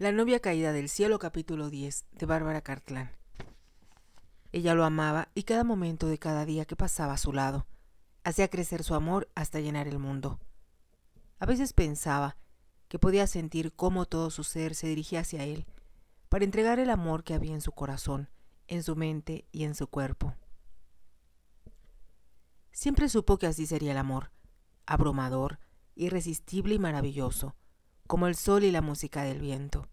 La novia caída del cielo capítulo 10 de Bárbara Cartlán. Ella lo amaba y cada momento de cada día que pasaba a su lado hacía crecer su amor hasta llenar el mundo. A veces pensaba que podía sentir cómo todo su ser se dirigía hacia él para entregar el amor que había en su corazón, en su mente y en su cuerpo. Siempre supo que así sería el amor, abrumador, irresistible y maravilloso, como el sol y la música del viento.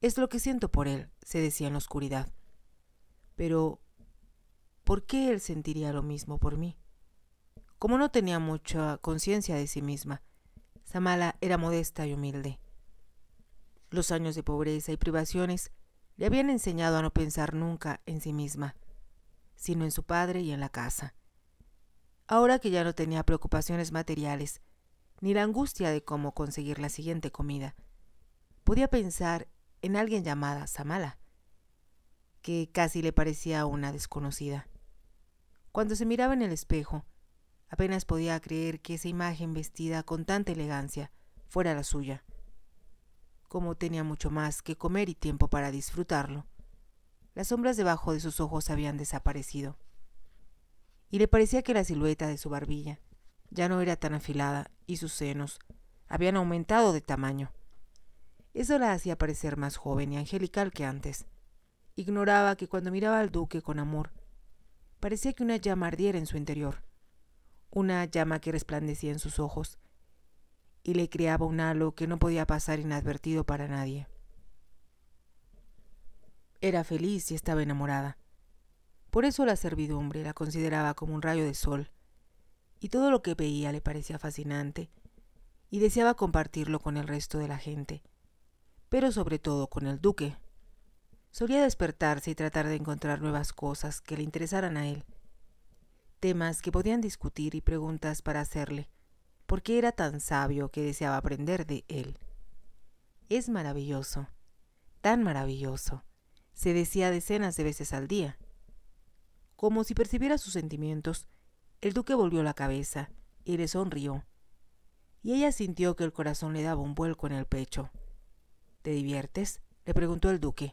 Es lo que siento por él, se decía en la oscuridad. Pero, ¿por qué él sentiría lo mismo por mí? Como no tenía mucha conciencia de sí misma, Samala era modesta y humilde. Los años de pobreza y privaciones le habían enseñado a no pensar nunca en sí misma, sino en su padre y en la casa. Ahora que ya no tenía preocupaciones materiales, ni la angustia de cómo conseguir la siguiente comida. Podía pensar en alguien llamada Samala, que casi le parecía una desconocida. Cuando se miraba en el espejo, apenas podía creer que esa imagen vestida con tanta elegancia fuera la suya. Como tenía mucho más que comer y tiempo para disfrutarlo, las sombras debajo de sus ojos habían desaparecido, y le parecía que la silueta de su barbilla ya no era tan afilada y sus senos habían aumentado de tamaño. Eso la hacía parecer más joven y angelical que antes. Ignoraba que cuando miraba al duque con amor, parecía que una llama ardiera en su interior, una llama que resplandecía en sus ojos y le creaba un halo que no podía pasar inadvertido para nadie. Era feliz y estaba enamorada. Por eso la servidumbre la consideraba como un rayo de sol y todo lo que veía le parecía fascinante y deseaba compartirlo con el resto de la gente, pero sobre todo con el duque. Solía despertarse y tratar de encontrar nuevas cosas que le interesaran a él, temas que podían discutir y preguntas para hacerle, porque era tan sabio que deseaba aprender de él. Es maravilloso, tan maravilloso, se decía decenas de veces al día. Como si percibiera sus sentimientos, el duque volvió la cabeza y le sonrió, y ella sintió que el corazón le daba un vuelco en el pecho. ¿Te diviertes? le preguntó el duque.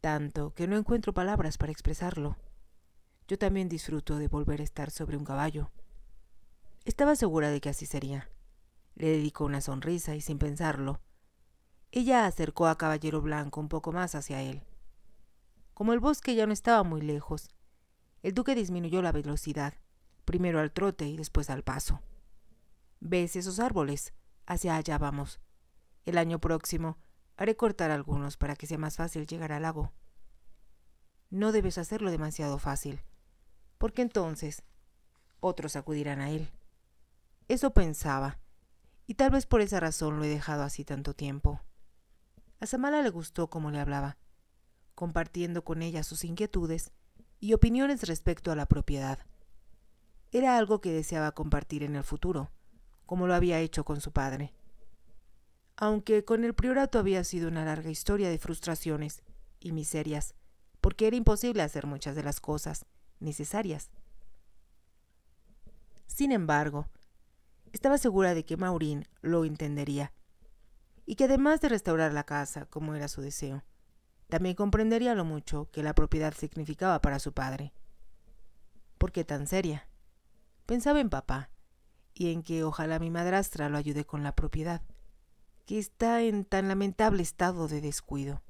Tanto que no encuentro palabras para expresarlo. Yo también disfruto de volver a estar sobre un caballo. Estaba segura de que así sería. Le dedicó una sonrisa y sin pensarlo, ella acercó a Caballero Blanco un poco más hacia él. Como el bosque ya no estaba muy lejos, el duque disminuyó la velocidad primero al trote y después al paso. ¿Ves esos árboles? Hacia allá vamos. El año próximo haré cortar algunos para que sea más fácil llegar al lago. No debes hacerlo demasiado fácil, porque entonces otros acudirán a él. Eso pensaba, y tal vez por esa razón lo he dejado así tanto tiempo. A Samala le gustó cómo le hablaba, compartiendo con ella sus inquietudes y opiniones respecto a la propiedad era algo que deseaba compartir en el futuro, como lo había hecho con su padre. Aunque con el priorato había sido una larga historia de frustraciones y miserias, porque era imposible hacer muchas de las cosas necesarias. Sin embargo, estaba segura de que Maurín lo entendería, y que además de restaurar la casa, como era su deseo, también comprendería lo mucho que la propiedad significaba para su padre. ¿Por qué tan seria? Pensaba en papá y en que ojalá mi madrastra lo ayude con la propiedad, que está en tan lamentable estado de descuido.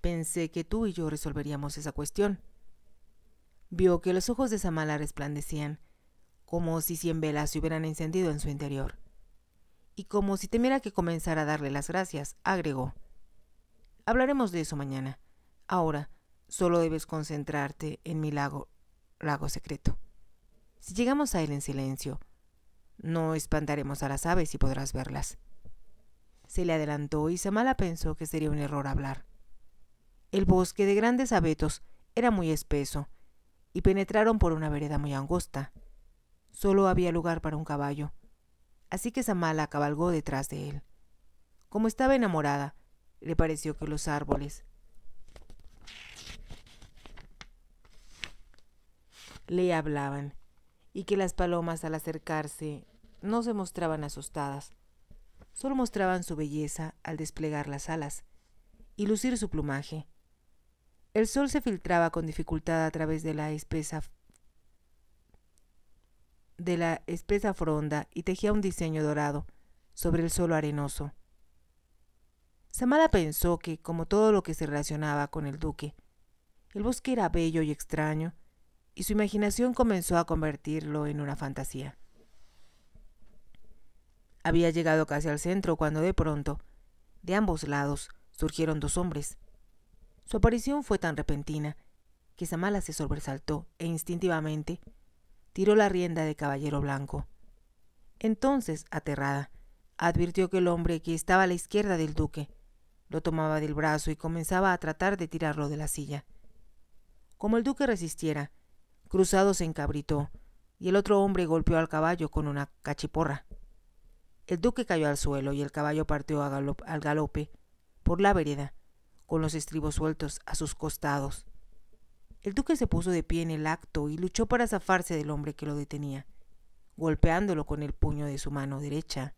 Pensé que tú y yo resolveríamos esa cuestión. Vio que los ojos de Samala resplandecían, como si cien velas se hubieran encendido en su interior. Y como si temiera que comenzara a darle las gracias, agregó. Hablaremos de eso mañana. Ahora, solo debes concentrarte en mi lago lago secreto. Si llegamos a él en silencio, no espantaremos a las aves y podrás verlas. Se le adelantó y Samala pensó que sería un error hablar. El bosque de grandes abetos era muy espeso y penetraron por una vereda muy angosta. Solo había lugar para un caballo, así que Samala cabalgó detrás de él. Como estaba enamorada, le pareció que los árboles le hablaban, y que las palomas al acercarse no se mostraban asustadas, solo mostraban su belleza al desplegar las alas y lucir su plumaje. El sol se filtraba con dificultad a través de la espesa de la espesa fronda y tejía un diseño dorado sobre el suelo arenoso. Samara pensó que, como todo lo que se relacionaba con el duque, el bosque era bello y extraño, y su imaginación comenzó a convertirlo en una fantasía. Había llegado casi al centro cuando de pronto, de ambos lados, surgieron dos hombres. Su aparición fue tan repentina que Samala se sobresaltó e instintivamente tiró la rienda de Caballero Blanco. Entonces, aterrada, advirtió que el hombre que estaba a la izquierda del duque lo tomaba del brazo y comenzaba a tratar de tirarlo de la silla. Como el duque resistiera, Cruzado se encabritó, y el otro hombre golpeó al caballo con una cachiporra. El duque cayó al suelo y el caballo partió al galope por la vereda, con los estribos sueltos a sus costados. El duque se puso de pie en el acto y luchó para zafarse del hombre que lo detenía, golpeándolo con el puño de su mano derecha.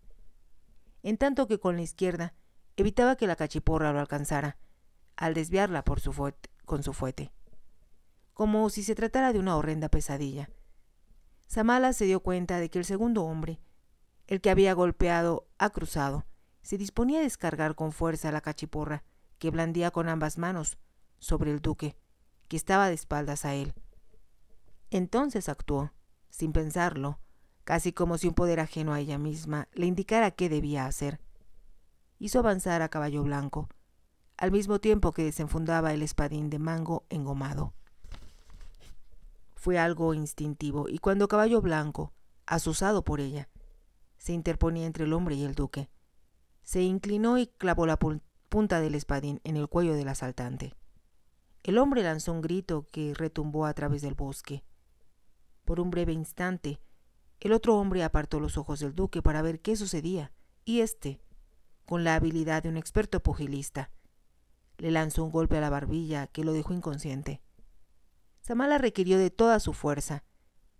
En tanto que con la izquierda evitaba que la cachiporra lo alcanzara, al desviarla con su fuete como si se tratara de una horrenda pesadilla. Samala se dio cuenta de que el segundo hombre, el que había golpeado a Cruzado, se disponía a descargar con fuerza la cachiporra que blandía con ambas manos sobre el duque, que estaba de espaldas a él. Entonces actuó, sin pensarlo, casi como si un poder ajeno a ella misma le indicara qué debía hacer. Hizo avanzar a caballo blanco, al mismo tiempo que desenfundaba el espadín de mango engomado fue algo instintivo, y cuando Caballo Blanco, asusado por ella, se interponía entre el hombre y el duque, se inclinó y clavó la punta del espadín en el cuello del asaltante. El hombre lanzó un grito que retumbó a través del bosque. Por un breve instante, el otro hombre apartó los ojos del duque para ver qué sucedía, y éste, con la habilidad de un experto pugilista, le lanzó un golpe a la barbilla que lo dejó inconsciente. Tamala requirió de toda su fuerza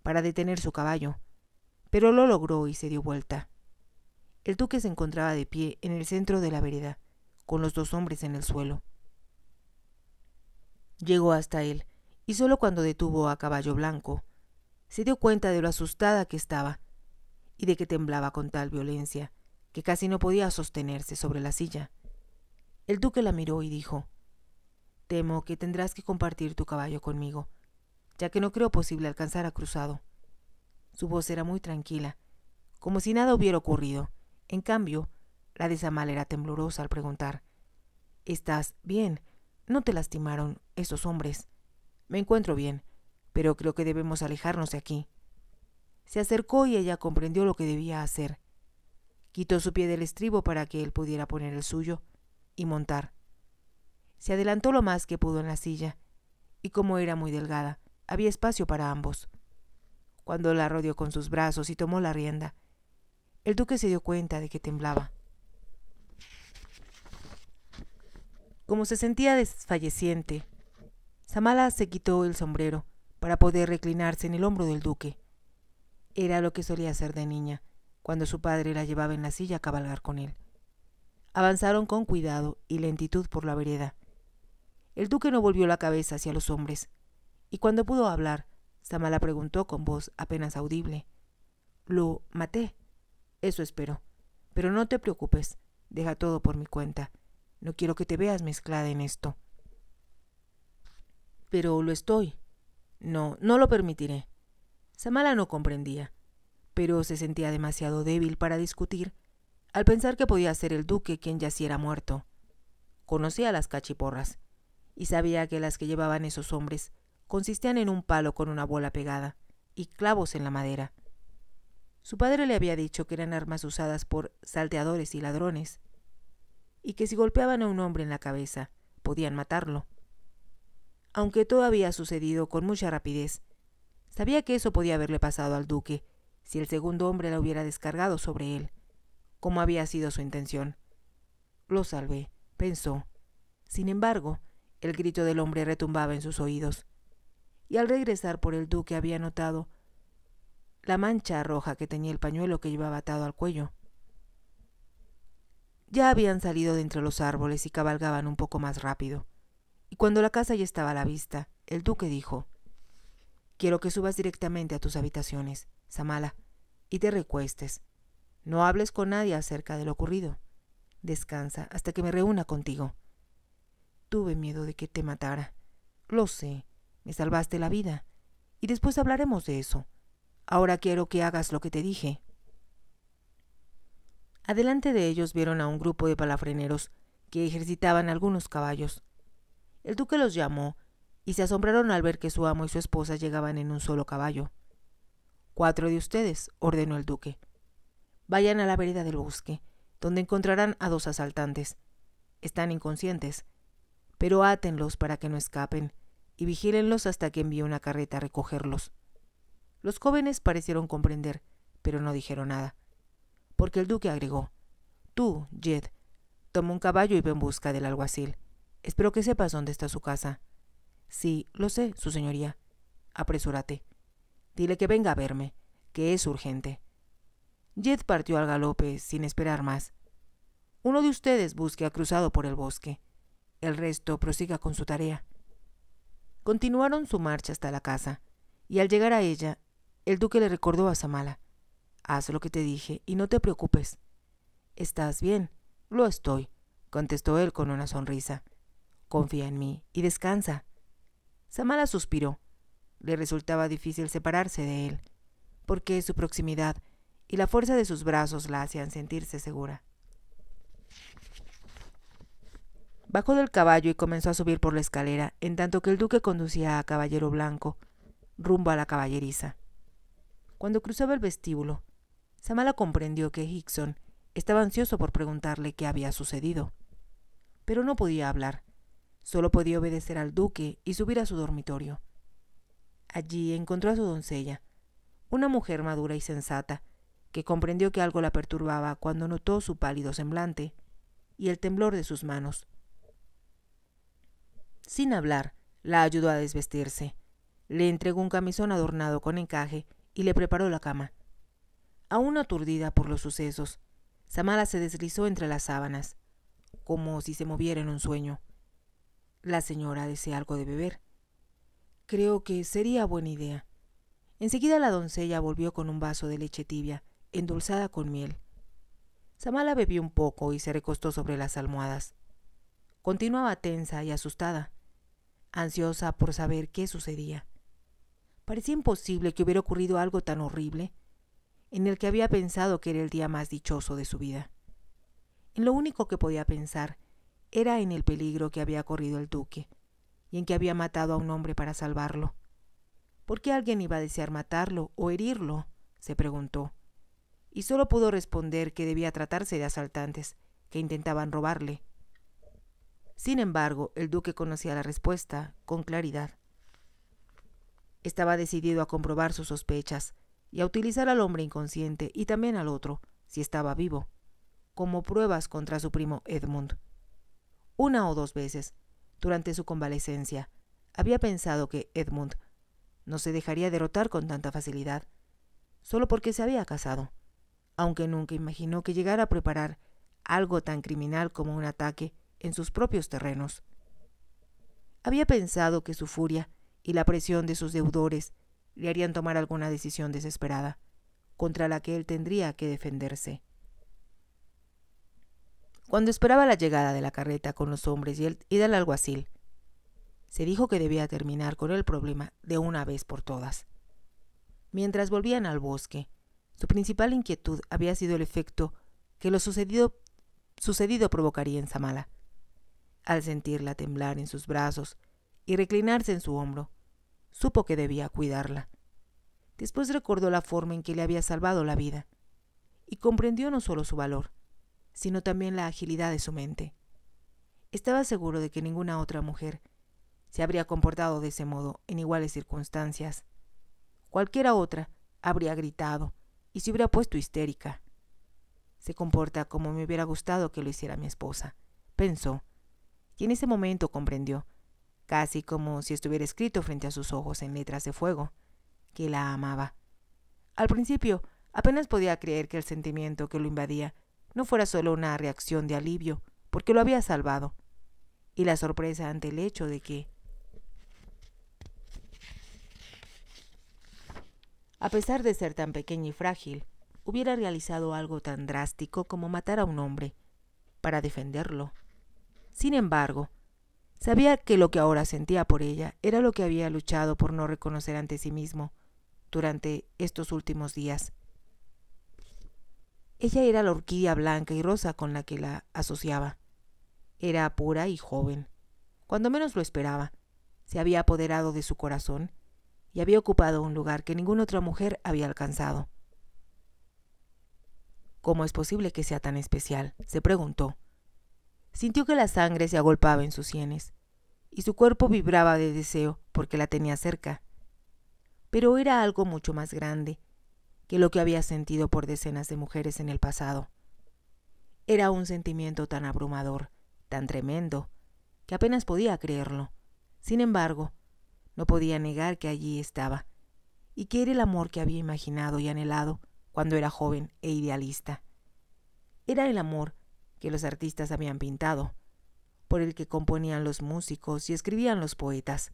para detener su caballo, pero lo logró y se dio vuelta. El duque se encontraba de pie en el centro de la vereda, con los dos hombres en el suelo. Llegó hasta él, y solo cuando detuvo a caballo blanco, se dio cuenta de lo asustada que estaba y de que temblaba con tal violencia que casi no podía sostenerse sobre la silla. El duque la miró y dijo, Temo que tendrás que compartir tu caballo conmigo, ya que no creo posible alcanzar a Cruzado. Su voz era muy tranquila, como si nada hubiera ocurrido. En cambio, la de Samal era temblorosa al preguntar. ¿Estás bien? No te lastimaron esos hombres. Me encuentro bien, pero creo que debemos alejarnos de aquí. Se acercó y ella comprendió lo que debía hacer. Quitó su pie del estribo para que él pudiera poner el suyo y montar. Se adelantó lo más que pudo en la silla, y como era muy delgada, había espacio para ambos. Cuando la rodeó con sus brazos y tomó la rienda, el duque se dio cuenta de que temblaba. Como se sentía desfalleciente, Samala se quitó el sombrero para poder reclinarse en el hombro del duque. Era lo que solía hacer de niña, cuando su padre la llevaba en la silla a cabalgar con él. Avanzaron con cuidado y lentitud por la vereda. El duque no volvió la cabeza hacia los hombres, y cuando pudo hablar, Samala preguntó con voz apenas audible. Lo maté. Eso espero. Pero no te preocupes, deja todo por mi cuenta. No quiero que te veas mezclada en esto. Pero lo estoy. No, no lo permitiré. Samala no comprendía, pero se sentía demasiado débil para discutir al pensar que podía ser el duque quien era muerto. Conocía las cachiporras y sabía que las que llevaban esos hombres consistían en un palo con una bola pegada y clavos en la madera. Su padre le había dicho que eran armas usadas por salteadores y ladrones, y que si golpeaban a un hombre en la cabeza, podían matarlo. Aunque todo había sucedido con mucha rapidez, sabía que eso podía haberle pasado al duque si el segundo hombre la hubiera descargado sobre él, como había sido su intención. Lo salvé, pensó. Sin embargo, el grito del hombre retumbaba en sus oídos y al regresar por el duque había notado la mancha roja que tenía el pañuelo que llevaba atado al cuello. Ya habían salido de entre los árboles y cabalgaban un poco más rápido. Y cuando la casa ya estaba a la vista, el duque dijo Quiero que subas directamente a tus habitaciones, Samala, y te recuestes. No hables con nadie acerca de lo ocurrido. Descansa hasta que me reúna contigo. Tuve miedo de que te matara. Lo sé, me salvaste la vida. Y después hablaremos de eso. Ahora quiero que hagas lo que te dije. Adelante de ellos vieron a un grupo de palafreneros que ejercitaban algunos caballos. El duque los llamó y se asombraron al ver que su amo y su esposa llegaban en un solo caballo. Cuatro de ustedes, ordenó el duque. Vayan a la vereda del bosque, donde encontrarán a dos asaltantes. Están inconscientes, pero átenlos para que no escapen y vigílenlos hasta que envíe una carreta a recogerlos. Los jóvenes parecieron comprender, pero no dijeron nada. Porque el duque agregó, Tú, Jed, toma un caballo y ve en busca del alguacil. Espero que sepas dónde está su casa. Sí, lo sé, su señoría. Apresúrate. Dile que venga a verme, que es urgente. Jed partió al galope, sin esperar más. Uno de ustedes busque a cruzado por el bosque. El resto prosiga con su tarea. Continuaron su marcha hasta la casa, y al llegar a ella, el duque le recordó a Samala, Haz lo que te dije y no te preocupes. ¿Estás bien? Lo estoy, contestó él con una sonrisa. Confía en mí y descansa. Samala suspiró. Le resultaba difícil separarse de él, porque su proximidad y la fuerza de sus brazos la hacían sentirse segura. Bajó del caballo y comenzó a subir por la escalera, en tanto que el duque conducía a Caballero Blanco, rumbo a la caballeriza. Cuando cruzaba el vestíbulo, Samala comprendió que Hickson estaba ansioso por preguntarle qué había sucedido. Pero no podía hablar, solo podía obedecer al duque y subir a su dormitorio. Allí encontró a su doncella, una mujer madura y sensata, que comprendió que algo la perturbaba cuando notó su pálido semblante y el temblor de sus manos sin hablar, la ayudó a desvestirse. Le entregó un camisón adornado con encaje y le preparó la cama. Aún aturdida por los sucesos, Samala se deslizó entre las sábanas, como si se moviera en un sueño. La señora desea algo de beber. Creo que sería buena idea. Enseguida la doncella volvió con un vaso de leche tibia, endulzada con miel. Samala bebió un poco y se recostó sobre las almohadas. Continuaba tensa y asustada ansiosa por saber qué sucedía. Parecía imposible que hubiera ocurrido algo tan horrible, en el que había pensado que era el día más dichoso de su vida. En lo único que podía pensar era en el peligro que había corrido el duque, y en que había matado a un hombre para salvarlo. ¿Por qué alguien iba a desear matarlo o herirlo? se preguntó, y solo pudo responder que debía tratarse de asaltantes que intentaban robarle, sin embargo, el duque conocía la respuesta con claridad. Estaba decidido a comprobar sus sospechas y a utilizar al hombre inconsciente y también al otro, si estaba vivo, como pruebas contra su primo Edmund. Una o dos veces, durante su convalecencia, había pensado que Edmund no se dejaría derrotar con tanta facilidad, solo porque se había casado, aunque nunca imaginó que llegara a preparar algo tan criminal como un ataque en sus propios terrenos. Había pensado que su furia y la presión de sus deudores le harían tomar alguna decisión desesperada, contra la que él tendría que defenderse. Cuando esperaba la llegada de la carreta con los hombres y, el, del alguacil, se dijo que debía terminar con el problema de una vez por todas. Mientras volvían al bosque, su principal inquietud había sido el efecto que lo sucedido, sucedido provocaría en Zamala. Al sentirla temblar en sus brazos y reclinarse en su hombro, supo que debía cuidarla. Después recordó la forma en que le había salvado la vida y comprendió no solo su valor, sino también la agilidad de su mente. Estaba seguro de que ninguna otra mujer se habría comportado de ese modo en iguales circunstancias. Cualquiera otra habría gritado y se hubiera puesto histérica. Se comporta como me hubiera gustado que lo hiciera mi esposa, pensó, y en ese momento comprendió, casi como si estuviera escrito frente a sus ojos en letras de fuego, que la amaba. Al principio, apenas podía creer que el sentimiento que lo invadía no fuera solo una reacción de alivio, porque lo había salvado, y la sorpresa ante el hecho de que, a pesar de ser tan pequeña y frágil, hubiera realizado algo tan drástico como matar a un hombre, para defenderlo. Sin embargo, sabía que lo que ahora sentía por ella era lo que había luchado por no reconocer ante sí mismo durante estos últimos días. Ella era la orquídea blanca y rosa con la que la asociaba. Era pura y joven. Cuando menos lo esperaba, se había apoderado de su corazón y había ocupado un lugar que ninguna otra mujer había alcanzado. ¿Cómo es posible que sea tan especial? se preguntó, Sintió que la sangre se agolpaba en sus sienes y su cuerpo vibraba de deseo porque la tenía cerca. Pero era algo mucho más grande que lo que había sentido por decenas de mujeres en el pasado. Era un sentimiento tan abrumador, tan tremendo, que apenas podía creerlo. Sin embargo, no podía negar que allí estaba, y que era el amor que había imaginado y anhelado cuando era joven e idealista. Era el amor que los artistas habían pintado, por el que componían los músicos y escribían los poetas,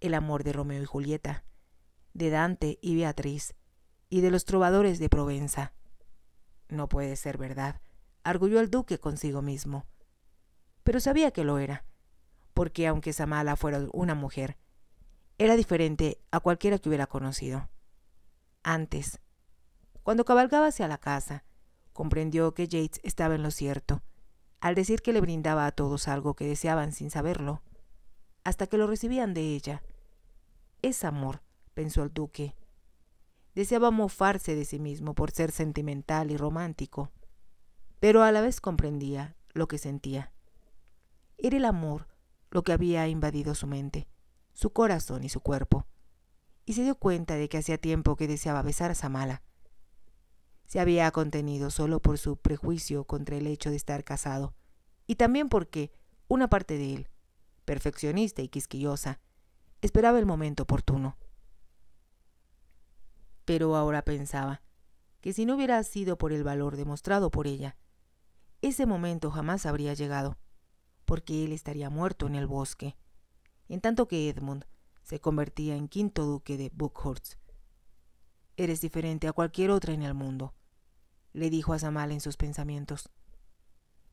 el amor de Romeo y Julieta, de Dante y Beatriz, y de los trovadores de Provenza. No puede ser verdad, arguyó el duque consigo mismo. Pero sabía que lo era, porque aunque Samala fuera una mujer, era diferente a cualquiera que hubiera conocido. Antes, cuando cabalgaba hacia la casa, Comprendió que Yates estaba en lo cierto, al decir que le brindaba a todos algo que deseaban sin saberlo, hasta que lo recibían de ella. Es amor, pensó el duque. Deseaba mofarse de sí mismo por ser sentimental y romántico, pero a la vez comprendía lo que sentía. Era el amor lo que había invadido su mente, su corazón y su cuerpo, y se dio cuenta de que hacía tiempo que deseaba besar a Samala se había contenido solo por su prejuicio contra el hecho de estar casado, y también porque una parte de él, perfeccionista y quisquillosa, esperaba el momento oportuno. Pero ahora pensaba que si no hubiera sido por el valor demostrado por ella, ese momento jamás habría llegado, porque él estaría muerto en el bosque, en tanto que Edmund se convertía en quinto duque de Buckhurst Eres diferente a cualquier otra en el mundo, le dijo a Samal en sus pensamientos.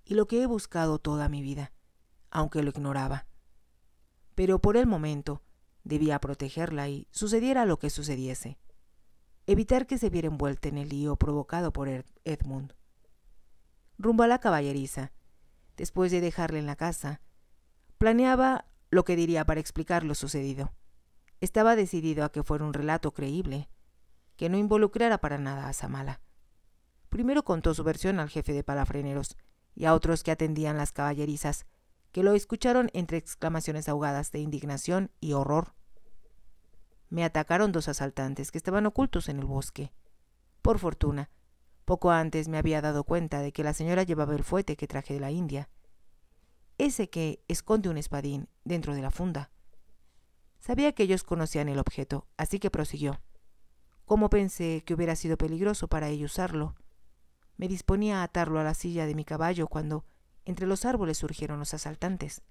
Y lo que he buscado toda mi vida, aunque lo ignoraba. Pero por el momento debía protegerla y, sucediera lo que sucediese, evitar que se viera envuelta en el lío provocado por Edmund. Rumbo a la caballeriza, después de dejarla en la casa, planeaba lo que diría para explicar lo sucedido. Estaba decidido a que fuera un relato creíble, que no involucrara para nada a Zamala. Primero contó su versión al jefe de palafreneros y a otros que atendían las caballerizas, que lo escucharon entre exclamaciones ahogadas de indignación y horror. Me atacaron dos asaltantes que estaban ocultos en el bosque. Por fortuna, poco antes me había dado cuenta de que la señora llevaba el fuete que traje de la India, ese que esconde un espadín dentro de la funda. Sabía que ellos conocían el objeto, así que prosiguió como pensé que hubiera sido peligroso para ello usarlo. Me disponía a atarlo a la silla de mi caballo cuando entre los árboles surgieron los asaltantes.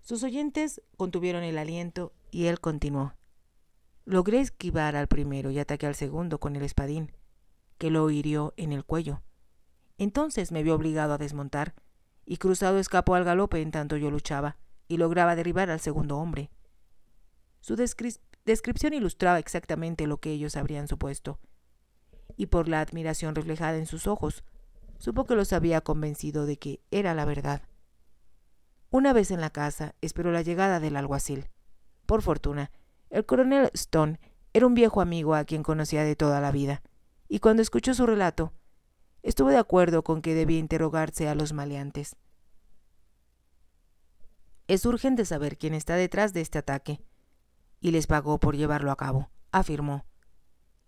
Sus oyentes contuvieron el aliento y él continuó. Logré esquivar al primero y ataqué al segundo con el espadín, que lo hirió en el cuello. Entonces me vio obligado a desmontar, y cruzado escapó al galope en tanto yo luchaba y lograba derribar al segundo hombre. Su descripción ilustraba exactamente lo que ellos habrían supuesto, y por la admiración reflejada en sus ojos, supo que los había convencido de que era la verdad. Una vez en la casa, esperó la llegada del alguacil. Por fortuna, el coronel Stone era un viejo amigo a quien conocía de toda la vida, y cuando escuchó su relato, estuvo de acuerdo con que debía interrogarse a los maleantes. Es urgente saber quién está detrás de este ataque. Y les pagó por llevarlo a cabo, afirmó.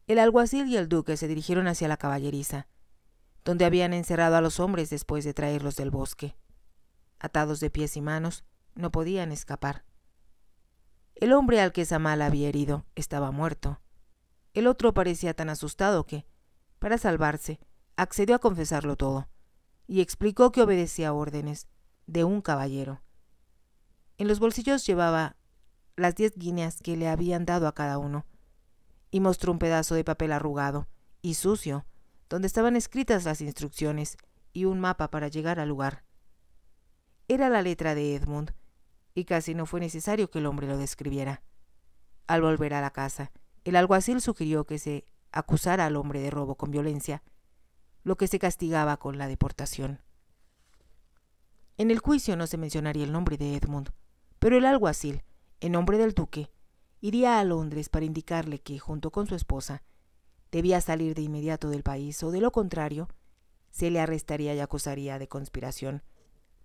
El alguacil y el duque se dirigieron hacia la caballeriza, donde habían encerrado a los hombres después de traerlos del bosque. Atados de pies y manos, no podían escapar. El hombre al que Samal había herido estaba muerto. El otro parecía tan asustado que, para salvarse, accedió a confesarlo todo, y explicó que obedecía órdenes de un caballero. En los bolsillos llevaba las diez guineas que le habían dado a cada uno, y mostró un pedazo de papel arrugado y sucio, donde estaban escritas las instrucciones y un mapa para llegar al lugar. Era la letra de Edmund, y casi no fue necesario que el hombre lo describiera. Al volver a la casa, el alguacil sugirió que se acusara al hombre de robo con violencia, lo que se castigaba con la deportación. En el juicio no se mencionaría el nombre de Edmund, pero el alguacil, en nombre del duque, iría a Londres para indicarle que, junto con su esposa, debía salir de inmediato del país o, de lo contrario, se le arrestaría y acusaría de conspiración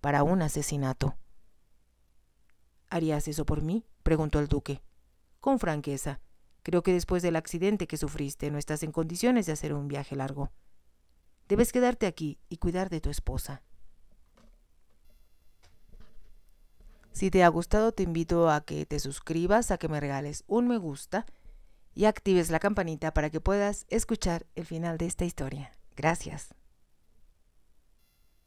para un asesinato. ¿Harías eso por mí? preguntó el duque. Con franqueza, creo que después del accidente que sufriste no estás en condiciones de hacer un viaje largo. Debes quedarte aquí y cuidar de tu esposa. Si te ha gustado, te invito a que te suscribas, a que me regales un me gusta y actives la campanita para que puedas escuchar el final de esta historia. Gracias.